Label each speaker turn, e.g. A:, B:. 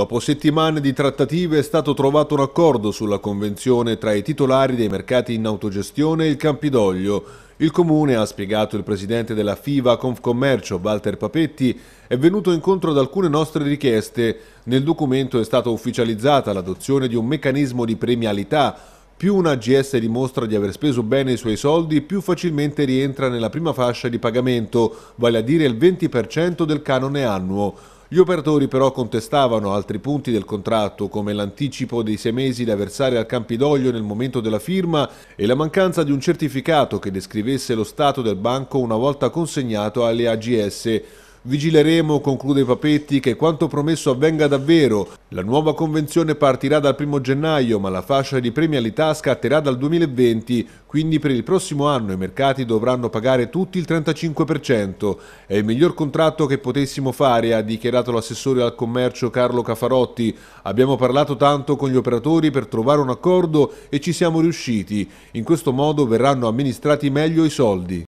A: Dopo settimane di trattative è stato trovato un accordo sulla convenzione tra i titolari dei mercati in autogestione e il Campidoglio. Il comune, ha spiegato il presidente della FIVA Confcommercio, Walter Papetti, è venuto incontro ad alcune nostre richieste. Nel documento è stata ufficializzata l'adozione di un meccanismo di premialità. Più una GS dimostra di aver speso bene i suoi soldi, più facilmente rientra nella prima fascia di pagamento, vale a dire il 20% del canone annuo. Gli operatori però contestavano altri punti del contratto come l'anticipo dei sei mesi da versare al Campidoglio nel momento della firma e la mancanza di un certificato che descrivesse lo stato del banco una volta consegnato alle AGS. Vigileremo, conclude Papetti, che quanto promesso avvenga davvero. La nuova convenzione partirà dal 1 gennaio, ma la fascia di premialità scatterà dal 2020, quindi per il prossimo anno i mercati dovranno pagare tutti il 35%. È il miglior contratto che potessimo fare, ha dichiarato l'assessore al commercio Carlo Cafarotti. Abbiamo parlato tanto con gli operatori per trovare un accordo e ci siamo riusciti. In questo modo verranno amministrati meglio i soldi.